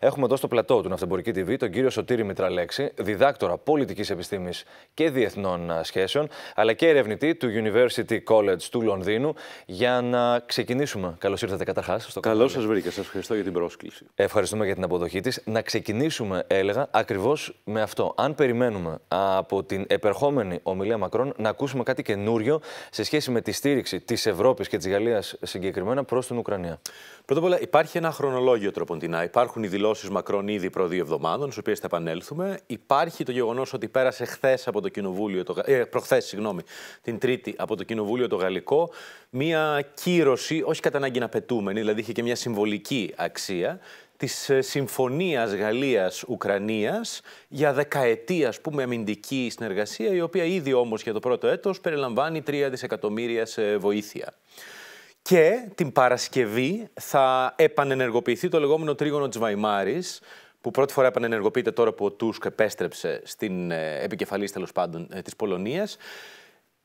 Έχουμε εδώ στο πλατό του Ναυτεμπορική TV τον κύριο Σωτήρη Μητραλέξη, διδάκτορα πολιτικής επιστήμης και διεθνών ε, σχέσεων, αλλά και ερευνητή του University College του Λονδίνου. Για να ξεκινήσουμε. Καλώς ήρθατε καταρχάς στο Καλώς σας βρήκα. Σας ευχαριστώ για την πρόσκληση. Ευχαριστούμε για την αποδοχή της. Να ξεκινήσουμε, έλεγα, ακριβώς με αυτό. Αν περιμένουμε από την επερχόμενη ομιλία Μακρόν να ακούσουμε κάτι καινούριο σε σχέση με τη στήριξη της Ευρώπης και της Γαλλίας συγκεκριμένα προς την Ουκρανία. Πρώτα απ' όλα, υπάρχει ένα χρονολόγιο τροποντινά. Υπάρχουν Υπάρχουν οι δηλώσεις Μακρόν ήδη προ δύο εβδομάδων, στις οποίες θα επανέλθουμε. Υπάρχει το γεγονός ότι πέρασε χθες από το Κοινοβούλιο, το, ε, προχθές, συγγνώμη, την Τρίτη από το Κοινοβούλιο το Γαλλικό, μία κύρωση, όχι κατά ανάγκη να πετούμενη, δηλαδή είχε και μια συμβολική αξία, της ε, συμφωνίας Γαλλία Ουκρανία για δεκαετία, ας πούμε, αμυντική συνεργασία, η οποία ήδη όμως για το πρώτο έτος περιλαμβάνει 3 δισεκατομμύρια σε βοήθεια. Και την Παρασκευή θα επανενεργοποιηθεί το λεγόμενο τρίγωνο της που πρώτη φορά επανενεργοποιείται τώρα που ο Τούσκ επέστρεψε στην ε, επικεφαλής τέλος πάντων ε, της Πολωνίας.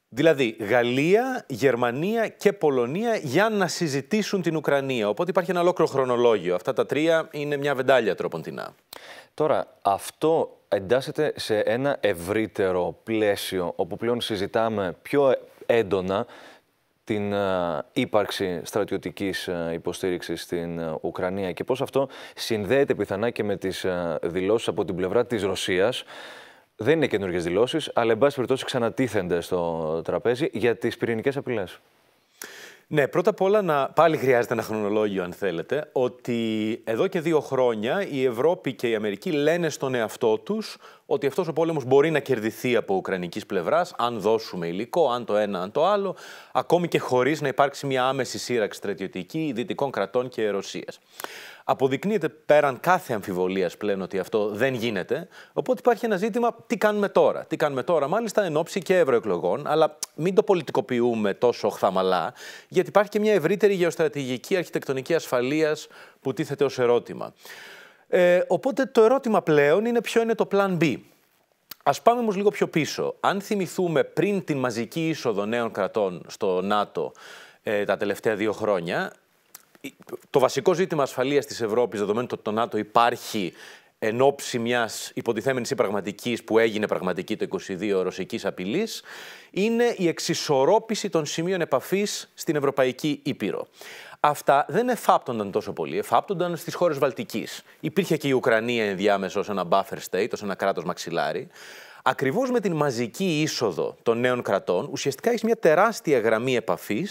Δηλαδή Γαλλία, Γερμανία και Πολωνία για να συζητήσουν την Ουκρανία. Οπότε υπάρχει ένα ολόκληρο χρονολόγιο. Αυτά τα τρία είναι μια βεντάλια τροποντινά. Τώρα, αυτό εντάσσεται σε ένα ευρύτερο πλαίσιο, όπου πλέον συζητάμε πιο έντονα την ε, ύπαρξη στρατιωτικής ε, υποστήριξης στην ε, Ουκρανία και πώς αυτό συνδέεται πιθανά και με τις δηλώσεις από την πλευρά της Ρωσίας. Δεν είναι καινούργιες δηλώσεις, αλλά εν πάση περιπτώσει ξανατίθενται στο τραπέζι για τις πυρηνικές απειλές. Ναι, πρώτα απ' όλα να... πάλι χρειάζεται ένα χρονολόγιο αν θέλετε, ότι εδώ και δύο χρόνια η Ευρώπη και η Αμερική λένε στον εαυτό τους ότι αυτός ο πόλεμος μπορεί να κερδιθεί από ουκρανικής πλευράς, αν δώσουμε υλικό, αν το ένα, αν το άλλο, ακόμη και χωρίς να υπάρξει μια άμεση σύραξη στρατιωτική δυτικών κρατών και Ρωσίας. Αποδεικνύεται πέραν κάθε αμφιβολίας πλέον ότι αυτό δεν γίνεται. Οπότε υπάρχει ένα ζήτημα τι κάνουμε τώρα. Τι κάνουμε τώρα, μάλιστα εν ώψη και ευρωεκλογών, αλλά μην το πολιτικοποιούμε τόσο χθαμαλά, γιατί υπάρχει και μια ευρύτερη γεωστρατηγική αρχιτεκτονική ασφαλείας που τίθεται ως ερώτημα. Ε, οπότε το ερώτημα πλέον είναι ποιο είναι το plan B. Ας πάμε όμως λίγο πιο πίσω. Αν θυμηθούμε πριν την μαζική είσοδο νέων κρατών στο ΝΑΤΟ ε, τα τελευταία δύο χρόνια, το βασικό ζήτημα ασφαλείας της Ευρώπης, δεδομένου ότι το ΝΑΤΟ υπάρχει εν ώψη μιας υποτιθέμενης ή πραγματικής που έγινε πραγματική το 22 ρωσικής απειλής, είναι η εξισορρόπηση των σημείων επαφής στην Ευρωπαϊκή Ήπειρο αυτά δεν εφάπτονταν τόσο πολύ. Εφάπτονταν στις χώρες Βαλτικής. Υπήρχε και η Ουκρανία ενδιάμεσο ως ένα buffer state, ως ένα κράτος μαξιλάρι. Ακριβώς με την μαζική είσοδο των νέων κρατών, ουσιαστικά έχεις μια τεράστια γραμμή επαφής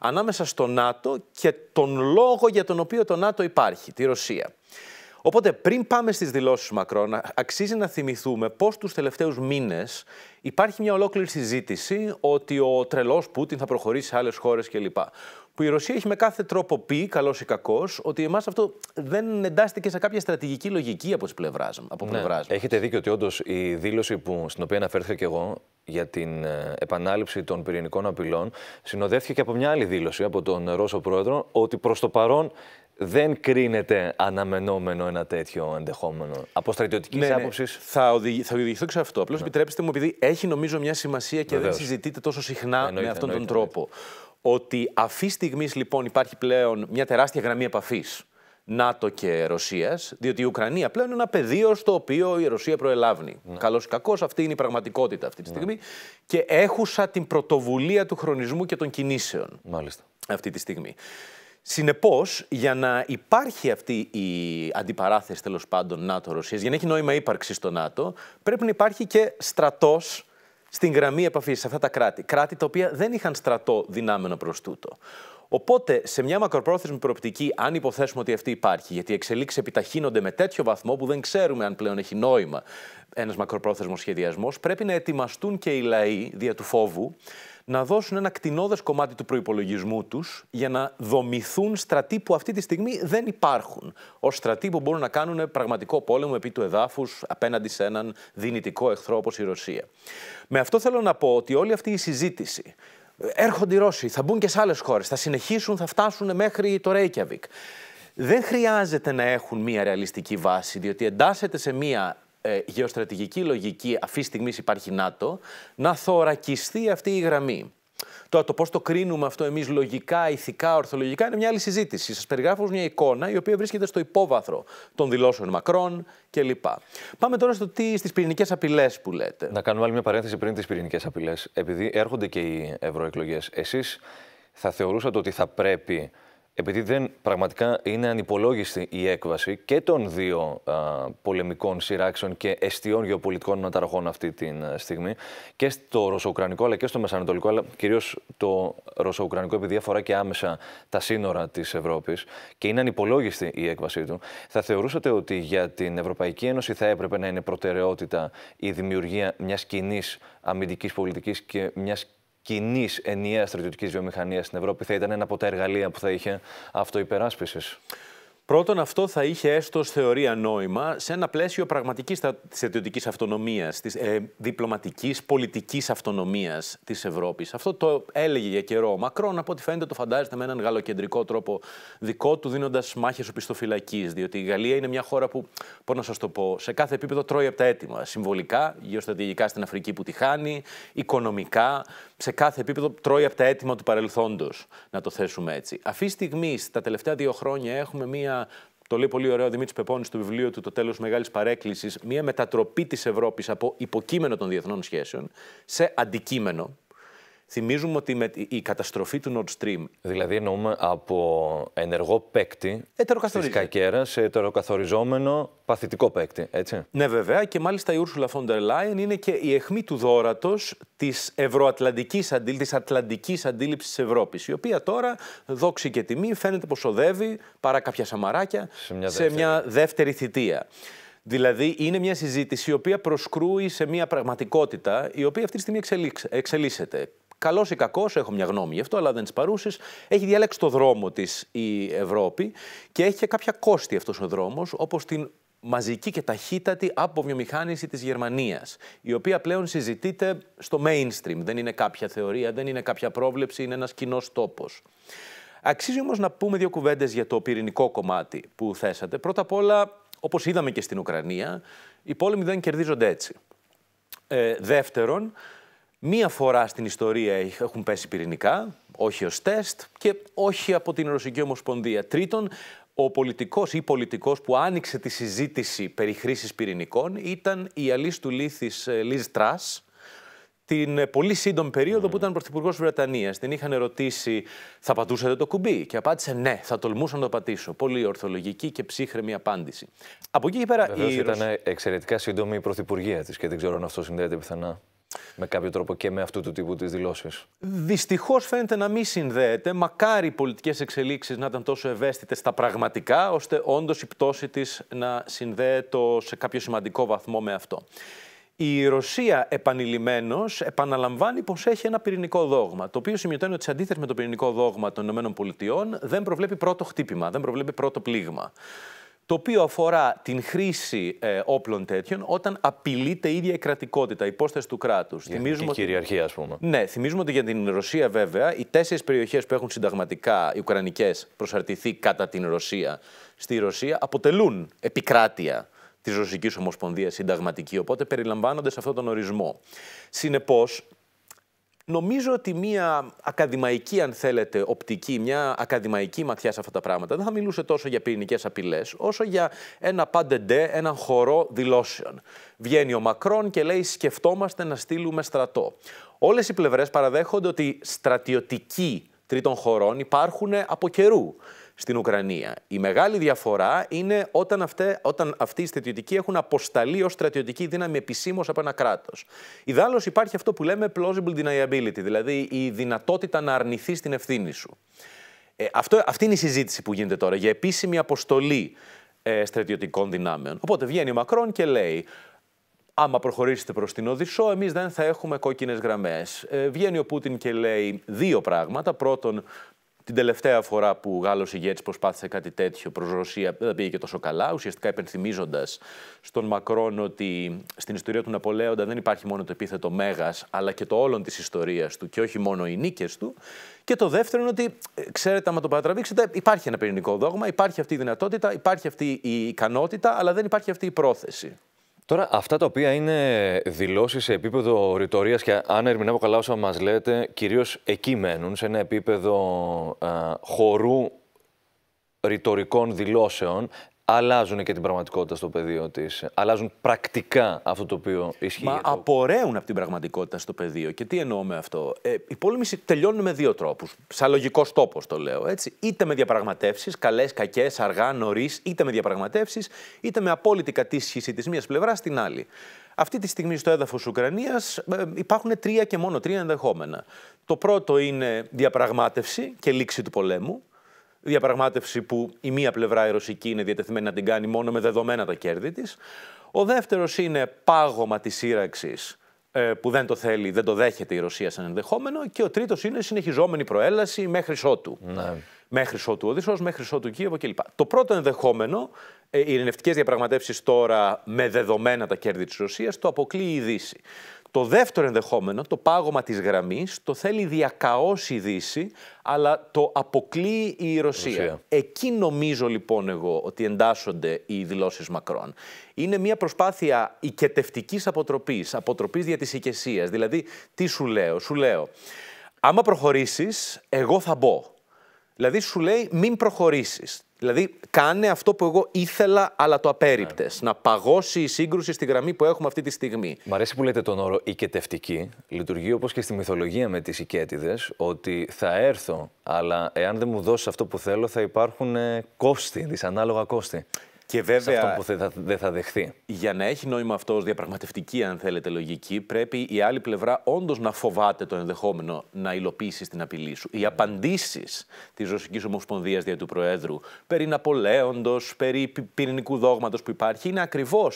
ανάμεσα στο ΝΑΤΟ και τον λόγο για τον οποίο το ΝΑΤΟ υπάρχει, τη Ρωσία. Οπότε, πριν πάμε στις δηλώσεις Μακρόν, αξίζει να θυμηθούμε πώς τους τελευταίους μήνες υπάρχει μια ολόκληρη συζήτηση ότι ο τρελός Πούτιν θα προχωρήσει σε άλλες χώρες κλπ. Που η Ρωσία έχει με κάθε τρόπο πει, καλός ή κακός, ότι εμάς αυτό δεν εντάσσεται σε κάποια στρατηγική λογική από πλευρά ναι. Έχετε δίκιο ότι όντως η δήλωση που, στην οποία αναφέρθηκα και εγώ για την ε, επανάληψη των πυρηνικών απειλών συνοδεύτηκε και από μια άλλη δήλωση από τον Ρώσο πρόεδρο ότι προς το παρόν δεν κρίνεται αναμενόμενο ένα τέτοιο ενδεχόμενο. Από στρατιωτικής ναι, ναι. άποψης. Θα, θα οδηγηθώ και σε αυτό. Απλώς ναι. επιτρέψτε μου, επειδή έχει νομίζω μια σημασία και Βεβαίως. δεν συζητείται τόσο συχνά με αυτόν τον τρόπο. Ότι αυτή τη στιγμής λοιπόν υπάρχει πλέον μια τεράστια γραμμή επαφής. ΝΑΤΟ και Ρωσίας, διότι η Ουκρανία πλέον είναι ένα πεδίο στο οποίο η Ρωσία προελάβει. Ναι. Καλό ή κακό, αυτή είναι η πραγματικότητα αυτή τη ναι. στιγμή. Και έχουσα την πρωτοβουλία του χρονισμού και των κινήσεων. Μάλιστα. Αυτή τη στιγμή. Συνεπώς, για να υπάρχει αυτή η αντιπαράθεση τέλος πάντων ΝΑΤΟ-Ρωσία, για να έχει νόημα ύπαρξη στο ΝΑΤΟ, πρέπει να υπάρχει και στρατός στην γραμμή επαφής σε αυτά τα κράτη. Κράτη τα οποία δεν είχαν στρατό δυνάμενο προς τούτο. Οπότε, σε μια μακροπρόθεσμη προοπτική, αν υποθέσουμε ότι αυτή υπάρχει, γιατί οι εξελίξεις επιταχύνονται με τέτοιο βαθμό που δεν ξέρουμε αν πλέον έχει νόημα ένας μακροπρόθεσμος σχεδιασμός, πρέπει να ετοιμαστούν και οι λαοί δια του φόβου να δώσουν ένα κτηνόδες κομμάτι του προϋπολογισμού τους για να δομηθούν στρατοί που αυτή τη στιγμή δεν υπάρχουν. Ως στρατοί που μπορούν να κάνουν πραγματικό πόλεμο επί του εδάφους απέναντι σε έναν δυνητικό εχθρό όπως η Ρωσία. Με αυτό θέλω να πω ότι όλη αυτή η συζήτηση ε, έρχονται οι Ρώσοι, θα μπουν και σε άλλες χώρες, θα συνεχίσουν, θα φτάσουν μέχρι το Ρέικιαβικ. Δεν χρειάζεται να έχουν μία ρεαλιστική βάση, διότι εντάσσεται σε μία ε, γεωστρατηγική λογική αυτή τη στιγμή υπάρχει ΝΑΤΟ, να θωρακιστεί αυτή η γραμμή. Τώρα το πώς το κρίνουμε αυτό εμείς λογικά, ηθικά, ορθολογικά είναι μια άλλη συζήτηση. Σας περιγράφω μια εικόνα η οποία βρίσκεται στο υπόβαθρο των δηλώσεων Μακρόν κλπ. Πάμε τώρα στο τι στις πυρηνικές απειλές που λέτε. Να κάνουμε άλλη μια παρένθεση πριν τις πυρηνικές απειλές. Επειδή έρχονται και οι ευρωεκλογές, εσείς θα θεωρούσατε ότι θα πρέπει επειδή δεν, πραγματικά είναι ανυπολόγιστη η έκβαση και των δύο πολεμικών σειράξεων και εστιών γεωπολιτικών αναταραχών αυτή τη ε, στιγμή, και στο ρωσοουκρανικό αλλά και στο μεσανατολικό, αλλά κυρίως το ρωσοουκρανικό επειδή αφορά και άμεσα τα σύνορα της Ευρώπης και είναι ανυπολόγιστη η έκβασή του. Θα θεωρούσατε ότι για την Ευρωπαϊκή Ένωση θα έπρεπε να είναι προτεραιότητα η δημιουργία μιας κοινής αμυντικής πολιτικής και μιας κοινής ενιαίας στρατιωτικής βιομηχανίας στην Ευρώπη θα ήταν ένα από τα εργαλεία που θα είχε αυτοϊπεράσπισης. Πρώτον, αυτό θα είχε έστω θεωρία νόημα σε ένα πλαίσιο πραγματικής στρατιωτική αυτονομίας, της ε, διπλωματικής πολιτικής αυτονομίας της Ευρώπης. Αυτό το έλεγε για καιρό ο Μακρόν. Από ό,τι φαίνεται, το φαντάζεται με έναν γαλλοκεντρικό τρόπο δικό του, δίνοντας μάχες οπισθοφυλακής. Διότι η Γαλλία είναι μια χώρα που, πώς να σας το πω, σε κάθε επίπεδο τρώει από τα έτοιμα. Συμβολικά, γεωστρατηγικά στην Αφρική που τη χάνει, οικονομικά, σε κάθε επίπεδο τρώει από τα έτοιμα του παρελθόντος, να το θέσουμε έτσι. Αυτή τη στιγμή, τα τελευταία δύο χρόνια, έχουμε μια το λέει πολύ ωραίο ο Δημήτρης Πεπώνης στο βιβλίο του Το τέλος μεγάλης παρέκκλησης, μια μετατροπή της Ευρώπης από υποκείμενο των διεθνών σχέσεων σε αντικείμενο Θυμίζουμε ότι με η καταστροφή του Nord Stream. Δηλαδή, εννοούμε από ενεργό παίκτη της κακέρας σε ετεροκαθοριζόμενο παθητικό παίκτη, έτσι. Ναι, βέβαια. Και μάλιστα η Ursula von der Leyen είναι και η αιχμή του δόρατος της ευρωατλαντικής αντίληψη, της ατλαντικής αντίληψης της Ευρώπης. Η οποία τώρα, δόξη και τιμή, φαίνεται πως οδεύει παρά κάποια σαμαράκια σε μια δεύτερη, σε μια δεύτερη θητεία. Δηλαδή, είναι μια συζήτηση η οποία προσκρούει σε μια πραγματικότητα η οποία αυτή τη στιγμή εξελίσσεται. Καλός ή κακός, έχω μια γνώμη γι' αυτό, αλλά δεν τη παρούσεις, Έχει διαλέξει το δρόμο της η Ευρώπη και έχει και κάποια κόστη αυτός ο δρόμος, όπως την μαζική και ταχύτατη αποβιομηχάνηση της Γερμανίας, η οποία πλέον συζητείται στο mainstream. Δεν είναι κάποια θεωρία, δεν είναι κάποια πρόβλεψη, είναι ένας κοινός τόπος. Αξίζει όμως να πούμε δύο κουβέντες για το πυρηνικό κομμάτι που θέσατε. Πρώτα απ' όλα, όπως είδαμε και στην Ουκρανία, οι πόλεμοι δεν κερδίζονται έτσι. Ε, δεύτερον, Μία φορά στην ιστορία έχουν πέσει πυρηνικά, όχι ως τεστ και όχι από την Ρωσική Ομοσπονδία. Τρίτον, ο πολιτικός ή πολιτικός που άνοιξε τη συζήτηση περί χρήσης πυρηνικών ήταν η αλής του Λίθης ε, Λίζ Τρας, την ε, πολύ σύντομη περίοδο που ήταν πρωθυπουργός Βρετανίας. Την είχαν ρωτήσει, θα πατούσατε το κουμπί. Και απάντησε, ναι, θα τολμούσα να το πατήσω. Πολύ ορθολογική και ψύχρεμη απάντηση. Από εκεί και πέρα. Βεβαίως η ήταν εξαιρετικά σύντομη η πρωθυπουργία της και δεν ξέρω αν αυτό συνδέεται πιθανά με κάποιο τρόπο και με αυτού του τύπου τις δηλώσεις. Δυστυχώς φαίνεται να μην συνδέεται. Μακάρι οι πολιτικές εξελίξεις να ήταν τόσο ευαίσθητες στα πραγματικά, ώστε όντως η πτώση της να συνδέεται σε κάποιο σημαντικό βαθμό με αυτό. Η Ρωσία επανειλημμένω επαναλαμβάνει πως έχει ένα πυρηνικό δόγμα. Το οποίο σημειωτώνει ότι σε αντίθεση με το πυρηνικό δόγμα των ΗΠΑ δεν προβλέπει πρώτο χτύπημα, δεν προβλέπει πρώτο πλήγμα το οποίο αφορά την χρήση ε, όπλων τέτοιων όταν απειλείται η ίδια η κρατικότητα, η υπόσταση του κράτους. η κυριαρχία, ας πούμε. Ναι, θυμίζουμε ότι για την Ρωσία, βέβαια, οι τέσσερις περιοχές που έχουν συνταγματικά οι Ουκρανικές προσαρτηθεί κατά την Ρωσία στη Ρωσία αποτελούν επικράτεια της Ρωσικής Ομοσπονδίας συνταγματική, οπότε περιλαμβάνονται σε αυτόν τον ορισμό. Συνεπώς, Νομίζω ότι μια ακαδημαϊκή, αν θέλετε, οπτική, μια ακαδημαϊκή ματιά σε αυτά τα πράγματα δεν θα μιλούσε τόσο για πυρηνικές απειλές, όσο για ένα ντε, έναν χορό δηλώσεων. Βγαίνει ο Μακρόν και λέει: Σκεφτόμαστε να στείλουμε στρατό. Όλες οι πλευρές παραδέχονται ότι στρατιωτικοί τρίτων χωρών υπάρχουν από καιρού στην Ουκρανία. Η μεγάλη διαφορά είναι όταν, αυτέ, όταν αυτοί οι στρατιωτικοί έχουν αποσταλεί ως στρατιωτική δύναμη επισήμως από ένα κράτος. Ιδάλω υπάρχει αυτό που λέμε plausible deniability, δηλαδή η δυνατότητα να αρνηθεί την ευθύνη σου. Ε, αυτό, αυτή είναι η συζήτηση που γίνεται τώρα για επίσημη αποστολή ε, στρατιωτικών δυνάμεων. Οπότε βγαίνει ο Μακρόν και λέει άμα προχωρήσετε προς την Οδυσσό, εμείς δεν θα έχουμε κόκκινες γραμμές. Ε, βγαίνει ο Πούτιν και λέει δύο πράγματα. Πρώτον, την τελευταία φορά που ο Γάλλος ηγέτης προσπάθησε κάτι τέτοιο προς Ρωσία δεν πήγε και τόσο καλά, ουσιαστικά υπενθυμίζοντας στον Μακρόν ότι στην ιστορία του Ναπολέοντα δεν υπάρχει μόνο το επίθετο μέγας, αλλά και το όλον της ιστορίας του και όχι μόνο οι νίκες του. Και το δεύτερο είναι ότι, ε, ξέρετε, άμα το παρατραβήξετε, υπάρχει ένα πυρηνικό δόγμα, υπάρχει αυτή η δυνατότητα, υπάρχει αυτή η ικανότητα, αλλά δεν υπάρχει αυτή η πρόθεση. Τώρα, αυτά τα οποία είναι δηλώσεις σε επίπεδο ρητορίας και αν ερμηνεύω καλά όσα μας λέτε, κυρίως εκεί μένουν, σε ένα επίπεδο χορού ρητορικών δηλώσεων αλλάζουν και την πραγματικότητα στο πεδίο της. Αλλάζουν πρακτικά αυτό το οποίο ισχύει. Μα απορρέουν από την πραγματικότητα στο πεδίο. Και τι εννοώ με αυτό. Ε, οι πόλεμοι τελειώνουν με δύο τρόπους. Σαν λογικός τόπος το λέω έτσι. Είτε με διαπραγματεύσεις, καλές, κακές, αργά, νωρίς, είτε με διαπραγματεύσεις, είτε με απόλυτη κατήσχηση της μίας πλευράς στην άλλη. Αυτή τη στιγμή στο έδαφος Ουκρανίας ε, υπάρχουν τρία και μόνο τρία ενδεχόμενα. Το πρώτο είναι διαπραγμάτευση και λήξη του πολέμου διαπραγμάτευση που η μία πλευρά η ρωσική είναι διατεθειμένη να την κάνει μόνο με δεδομένα τα κέρδη της. Ο δεύτερος είναι πάγωμα της σύραξης ε, που δεν το θέλει, δεν το δέχεται η Ρωσία σαν ενδεχόμενο και ο τρίτος είναι συνεχιζόμενη προέλαση μέχρι ότου. Ναι. Μέχρι ότου Οδυσσός, μέχρι ότου Κίεβο κλπ. Το πρώτο ενδεχόμενο, ε, οι ειρηνευτικές διαπραγματεύσεις τώρα με δεδομένα τα κέρδη της Ρωσίας, το αποκλείει η Δύση. Το δεύτερο ενδεχόμενο, το πάγωμα της γραμμής, το θέλει διακαώς η Δύση, αλλά το αποκλείει η Ρωσία. Εκεί νομίζω λοιπόν εγώ ότι εντάσσονται οι δηλώσεις Μακρόν. Είναι μια προσπάθεια οικετευτικής αποτροπής, αποτροπής δια της οικεσίας. Δηλαδή, τι σου λέω, σου λέω, άμα προχωρήσεις, εγώ θα μπω. Δηλαδή σου λέει μην προχωρήσεις. Δηλαδή, κάνε αυτό που εγώ ήθελα, αλλά το απέριπτες. Ναι. Να παγώσει η σύγκρουση στη γραμμή που έχουμε αυτή τη στιγμή. Μ' αρέσει που λέτε τον όρο οικετευτική. Λειτουργεί όπως και στη μυθολογία με τις οικέτιδες, ότι θα έρθω, αλλά εάν δεν μου δώσεις αυτό που θέλω, θα υπάρχουν ε, κόστη, δυσανάλογα κόστη. Και βέβαια, αυτό που δεν θα, θα δεχθεί. Για να έχει νόημα αυτό ως διαπραγματευτική, αν θέλετε, λογική, πρέπει η άλλη πλευρά όντως να φοβάται το ενδεχόμενο να υλοποιήσει την απειλή σου. Οι απαντήσεις της Ρωσικής Ομοσπονδίας δια του Προέδρου περί Ναπολέοντος, περί πυρηνικού δόγματος που υπάρχει, είναι ακριβώς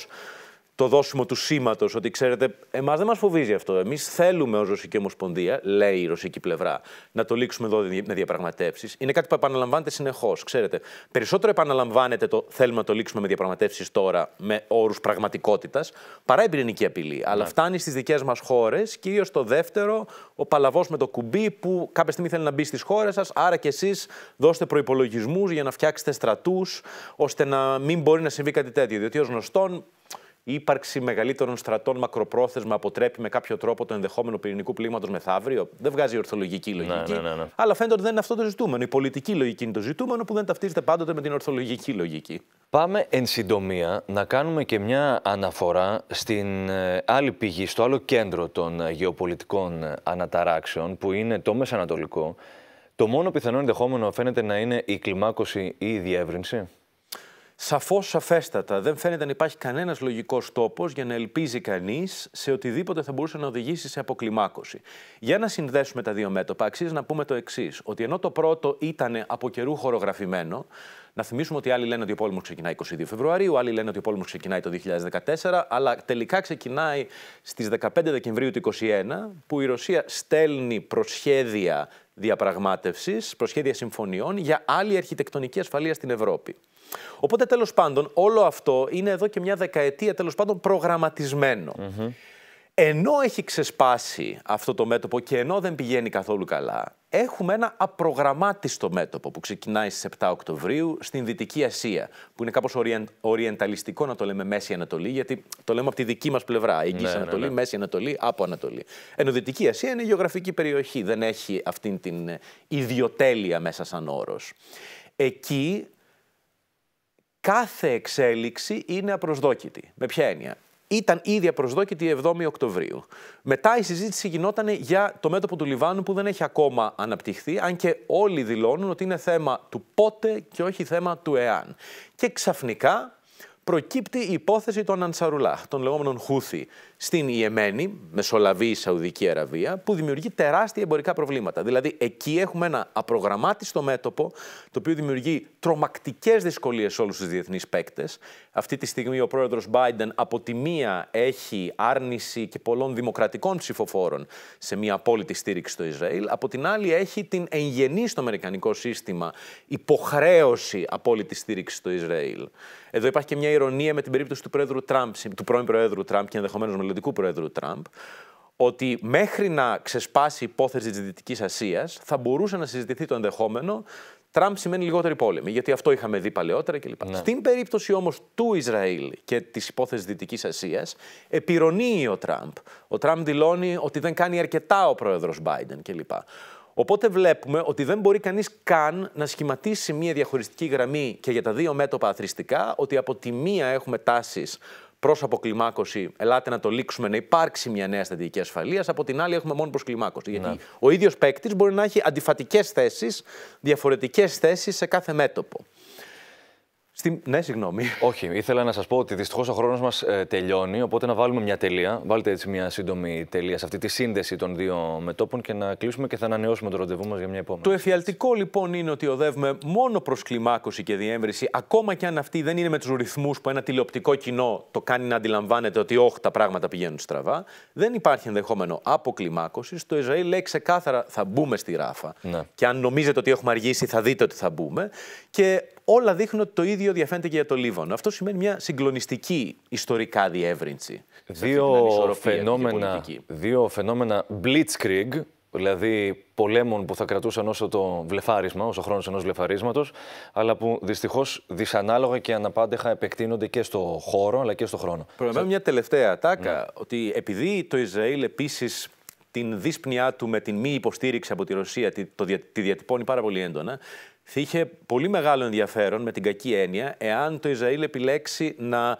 το δώσιμο του σήματος ότι ξέρετε, εμάς δεν μας φοβίζει αυτό. Εμείς θέλουμε ως Ρωσική Ομοσπονδία, λέει η ρωσική πλευρά, να το λήξουμε εδώ με διαπραγματεύσεις. Είναι κάτι που επαναλαμβάνεται συνεχώς. Ξέρετε, περισσότερο επαναλαμβάνεται το θέλουμε να το λήξουμε με διαπραγματεύσεις τώρα με όρους πραγματικότητας παρά πυρηνική απειλή. Ναι. Αλλά φτάνει στις δικές μας χώρες, κυρίω το δεύτερο, ο παλαβός με το κουμπί που κάποια στιγμή θέλει να μπει στις χώρες σας. Άρα κι εσείς δώστε προπολογισμού για να φτιάξετε στρατούς, ώστε να μην μπορεί να συμβεί κάτι τέτοιο. Διότι ως γνωστόν η ύπαρξη μεγαλύτερων στρατών μακροπρόθεσμα αποτρέπει με κάποιο τρόπο το ενδεχόμενο πυρηνικού πλήγματος μεθαύριο. Δεν βγάζει ορθολογική λογική. Ναι, ναι, ναι, ναι. Αλλά φαίνεται ότι δεν είναι αυτό το ζητούμενο. Η πολιτική λογική είναι το ζητούμενο που δεν ταυτίζεται πάντοτε με την ορθολογική λογική. Πάμε εν συντομία να κάνουμε και μια αναφορά στην ε, άλλη πηγή, στο άλλο κέντρο των ε, γεωπολιτικών ε, αναταράξεων, που είναι το Μεσανατολικό. Το μόνο πιθανό ενδεχόμενο φαίνεται να είναι η κλιμάκωση ή η διεύρυνση. Σαφώς, σαφέστατα, δεν φαίνεται να υπάρχει κανένας λογικός τόπος για να ελπίζει κανείς σε οτιδήποτε θα μπορούσε να οδηγήσει σε αποκλιμάκωση. Για να συνδέσουμε τα δύο μέτωπα, αξίζει να πούμε το εξής: Ότι ενώ το πρώτο ήταν από καιρού χορογραφημένο, να θυμίσουμε ότι άλλοι λένε ότι ο πόλεμος ξεκινάει 22 Φεβρουαρίου, άλλοι λένε ότι ο πόλεμος ξεκινάει το 2014, αλλά τελικά ξεκινάει στις 15 Δεκεμβρίου του 2021, που η Ρωσία στέλνει προσχέδια διαπραγμάτευσης, προσχέδια συμφωνιών για άλλη αρχιτεκτονική ασφαλεία στην Ευρώπη. Οπότε τέλος πάντων όλο αυτό είναι εδώ και μια δεκαετία τέλος πάντων προγραμματισμένο. Ενώ έχει ξεσπάσει αυτό το μέτωπο και ενώ δεν πηγαίνει καθόλου καλά, έχουμε ένα απρογραμμάτιστο μέτωπο που ξεκινάει στις 7 Οκτωβρίου στην Δυτική Ασία, που είναι κάπως οριεν, οριενταλιστικό να το λέμε Μέση Ανατολή, γιατί το λέμε από τη δική μας πλευρά, η ναι, ναι, Ανατολή, ναι, Μέση Ανατολή, από Ανατολή. Ενώ Δυτική Ασία είναι γεωγραφική περιοχή, δεν έχει αυτήν την ε, ιδιοτέλεια μέσα σαν όρος. Εκεί κάθε εξέλιξη είναι απροσδόκητη. Με ποια έννοια. Ήταν ήδη απροσδόκητη η 7η Οκτωβρίου. Μετά η συζήτηση γινόταν για το μέτωπο του Λιβάνου που δεν έχει ακόμα αναπτυχθεί, αν και όλοι δηλώνουν ότι είναι θέμα του πότε και όχι θέμα του εάν. Και ξαφνικά προκύπτει η υπόθεση των Ανσαρουλά, των λεγόμενων Χούθι, στην Ιεμένη, Μεσολαβή, Σαουδική Αραβία, που δημιουργεί τεράστια εμπορικά προβλήματα. Δηλαδή, εκεί έχουμε ένα απρογραμμάτιστο μέτωπο, το οποίο δημιουργεί τρομακτικές δυσκολίες σε όλους τους διεθνείς παίκτες. Αυτή τη στιγμή ο πρόεδρος Biden, από τη μία, έχει άρνηση και πολλών δημοκρατικών ψηφοφόρων σε μια απόλυτη στήριξη στο Ισραήλ. Από την άλλη, έχει την εγγενή στο αμερικανικό σύστημα υποχρέωση απόλυτη στήριξη στο Ισραήλ. Εδώ υπάρχει και μια ηρωνία με την περίπτωση του, πρόεδρου Τραμπ, του πρώην Προέδρου Τραμπ και ενδεχομένως μελλοντικού Προέδρου Τραμπ, ότι μέχρι να ξεσπάσει η υπόθεση της Δυτικής Ασίας θα μπορούσε να συζητηθεί το ενδεχόμενο Τραμπ σημαίνει λιγότερη πόλεμη, γιατί αυτό είχαμε δει παλαιότερα κλπ. Ναι. Στην περίπτωση όμως του Ισραήλ και της υπόθεσης Δυτικής Ασίας, επιρρονεί ο Τραμπ. Ο Τραμπ δηλώνει ότι δεν κάνει αρκετά ο πρόεδρος Biden κλπ. Οπότε βλέπουμε ότι δεν μπορεί κανείς καν να σχηματίσει μια διαχωριστική γραμμή και για τα δύο μέτωπα αθρηστικά, ότι από τη μία έχουμε τάσεις προς αποκλιμάκωση, ελάτε να το λήξουμε, να υπάρξει μια νέα στρατηγική ασφαλείας. Από την άλλη, έχουμε μόνο προ κλιμάκωση. Γιατί ναι. ο ίδιος παίκτης μπορεί να έχει αντιφατικές θέσεις, διαφορετικές θέσεις σε κάθε μέτωπο. Ναι, συγγνώμη. Όχι, ήθελα να σας πω ότι δυστυχώς ο χρόνος μας ε, τελειώνει. Οπότε να βάλουμε μια τελεία. Βάλτε έτσι μια σύντομη τελεία σε αυτή τη σύνδεση των δύο μετόπων και να κλείσουμε και θα ανανεώσουμε το ραντεβού μας για μια επόμενη. Το εφιαλτικό λοιπόν είναι ότι οδεύουμε μόνο προς κλιμάκωση και διέμβρηση, ακόμα και αν αυτή δεν είναι με τους ρυθμούς που ένα τηλεοπτικό κοινό το κάνει να αντιλαμβάνεται ότι όχι, τα πράγματα πηγαίνουν στραβά. Δεν υπάρχει ενδεχόμενο αποκλιμάκωση. Το Ισραήλ λέει ξεκάθαρα θα μπούμε στη ράφα. Ναι. Και αν νομίζετε ότι έχουμε αργήσει, θα δείτε ότι θα μπούμε. Και όλα δείχνουν ότι το ίδιο διαφαίνεται και για το Λίβανο. Αυτό σημαίνει μια συγκλονιστική ιστορικά διεύρυνση. Δύο φαινόμενα, δύο φαινόμενα blitzkrieg, δηλαδή πολέμων που θα κρατούσαν όσο το βλεφάρισμα, όσο χρόνος ενός βλεφαρίσματος, αλλά που δυστυχώς δυσανάλογα και αναπάντεχα επεκτείνονται και στο χώρο αλλά και στο χρόνο. Προλαμβάνω μια τελευταία τάκα, ναι. ότι επειδή το Ισραήλ επίσης την δύσπνοιά του με την μη υποστήριξη από τη Ρωσία τη, τη διατυπώνει πάρα πολύ έντονα θα είχε πολύ μεγάλο ενδιαφέρον με την κακή έννοια εάν το Ισραήλ επιλέξει να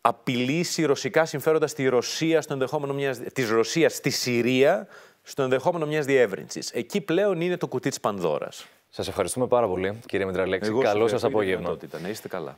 απειλήσει ρωσικά συμφέροντα στη Ρωσία, στο ενδεχόμενο μιας, της Ρωσίας στη Συρία στο ενδεχόμενο μιας διεύρυνσης. Εκεί πλέον είναι το κουτί της Πανδώρας. Σας ευχαριστούμε πάρα πολύ, κύριε Μητραλέξη. Καλό σας απόγευμα. Να είστε καλά.